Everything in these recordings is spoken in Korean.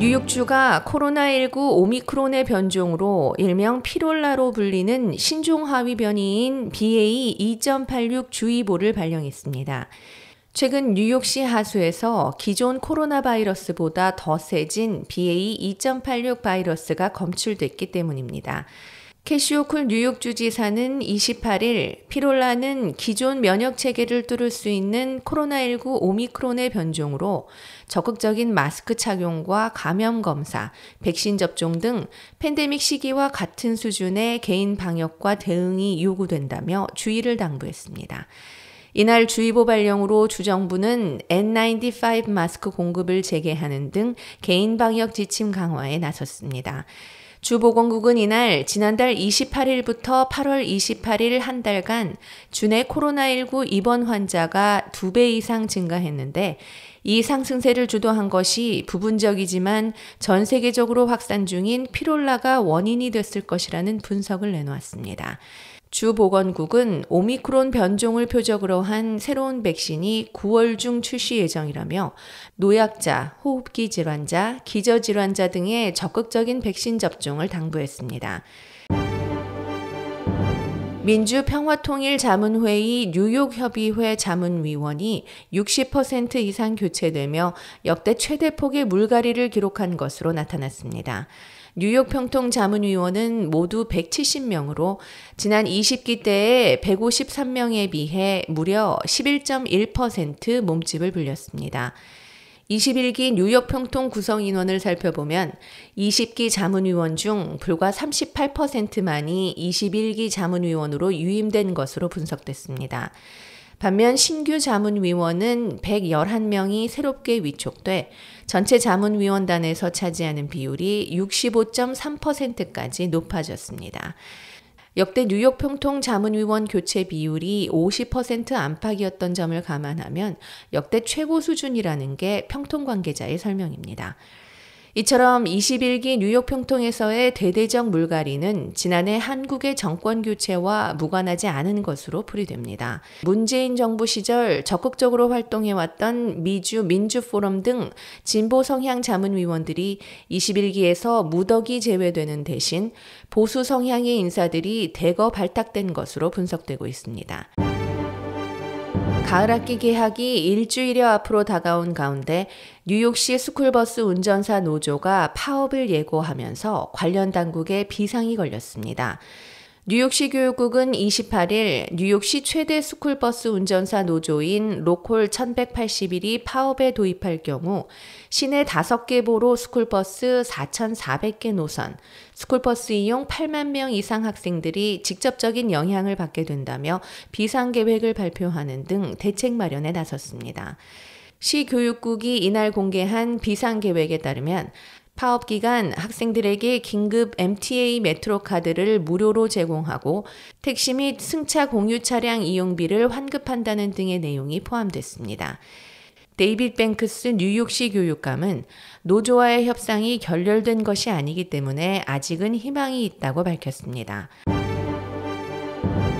뉴욕주가 코로나19 오미크론의 변종으로 일명 피롤라로 불리는 신종하위 변이인 BA.2.86 주의보를 발령했습니다. 최근 뉴욕시 하수에서 기존 코로나 바이러스보다 더 세진 BA.2.86 바이러스가 검출됐기 때문입니다. 캐시오쿨 뉴욕 주지사는 28일 피롤라는 기존 면역 체계를 뚫을 수 있는 코로나19 오미크론의 변종으로 적극적인 마스크 착용과 감염 검사, 백신 접종 등 팬데믹 시기와 같은 수준의 개인 방역과 대응이 요구된다며 주의를 당부했습니다. 이날 주의보 발령으로 주정부는 N95 마스크 공급을 재개하는 등 개인 방역 지침 강화에 나섰습니다. 주보건국은 이날 지난달 28일부터 8월 28일 한 달간 주내 코로나19 입원 환자가 2배 이상 증가했는데 이 상승세를 주도한 것이 부분적이지만 전 세계적으로 확산 중인 피롤라가 원인이 됐을 것이라는 분석을 내놓았습니다. 주 보건국은 오미크론 변종을 표적으로 한 새로운 백신이 9월 중 출시 예정이라며 노약자, 호흡기 질환자, 기저질환자 등의 적극적인 백신 접종을 당부했습니다. 민주평화통일자문회의 뉴욕협의회 자문위원이 60% 이상 교체되며 역대 최대폭의 물갈이를 기록한 것으로 나타났습니다. 뉴욕 평통 자문위원은 모두 170명으로 지난 20기 때의 153명에 비해 무려 11.1% 몸집을 불렸습니다. 21기 뉴욕 평통 구성 인원을 살펴보면 20기 자문위원 중 불과 38%만이 21기 자문위원으로 유임된 것으로 분석됐습니다. 반면 신규 자문위원은 111명이 새롭게 위촉돼 전체 자문위원단에서 차지하는 비율이 65.3%까지 높아졌습니다. 역대 뉴욕 평통 자문위원 교체 비율이 50% 안팎이었던 점을 감안하면 역대 최고 수준이라는 게 평통 관계자의 설명입니다. 이처럼 21기 뉴욕 평통에서의 대대적 물갈이는 지난해 한국의 정권 교체와 무관하지 않은 것으로 풀이됩니다. 문재인 정부 시절 적극적으로 활동해왔던 미주 민주포럼 등 진보 성향 자문위원들이 21기에서 무더기 제외되는 대신 보수 성향의 인사들이 대거 발탁된 것으로 분석되고 있습니다. 가을 학기 개학이 일주일여 앞으로 다가온 가운데 뉴욕시 스쿨버스 운전사 노조가 파업을 예고하면서 관련 당국에 비상이 걸렸습니다. 뉴욕시 교육국은 28일 뉴욕시 최대 스쿨버스 운전사 노조인 로콜 1181이 파업에 도입할 경우 시내 5개 보로 스쿨버스 4,400개 노선, 스쿨버스 이용 8만 명 이상 학생들이 직접적인 영향을 받게 된다며 비상 계획을 발표하는 등 대책 마련에 나섰습니다. 시 교육국이 이날 공개한 비상 계획에 따르면 파업 기간 학생들에게 긴급 MTA 메트로 카드를 무료로 제공하고 택시 및 승차 공유 차량 이용비를 환급한다는 등의 내용이 포함됐습니다. 데이빗 뱅크스 뉴욕시 교육감은 노조와의 협상이 결렬된 것이 아니기 때문에 아직은 희망이 있다고 밝혔습니다.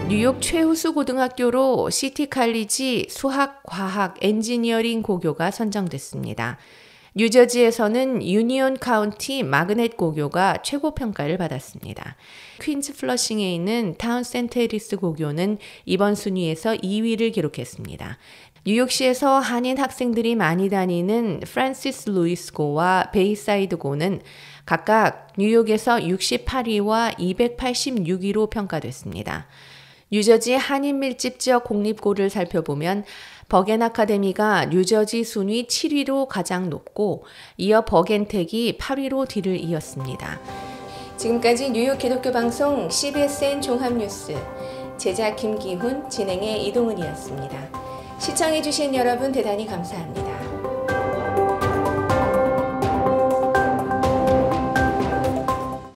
뉴욕 최우수 고등학교로 시티 칼리지 수학, 과학, 엔지니어링 고교가 선정됐습니다. 뉴저지에서는 유니온 카운티 마그넷 고교가 최고 평가를 받았습니다. 퀸즈 플러싱에 있는 타운 센테리스 고교는 이번 순위에서 2위를 기록했습니다. 뉴욕시에서 한인 학생들이 많이 다니는 프란시스 루이스고와 베이사이드고는 각각 뉴욕에서 68위와 286위로 평가됐습니다. 뉴저지 한인 밀집 지역 공립고를 살펴보면 버겐 아카데미가 뉴저지 순위 7위로 가장 높고 이어 버겐텍이 8위로 뒤를 이었습니다. 지금까지 뉴욕 기독교 방송 CBSN 종합뉴스 제작 김기훈, 진행의 이동은이었습니다. 시청해주신 여러분 대단히 감사합니다.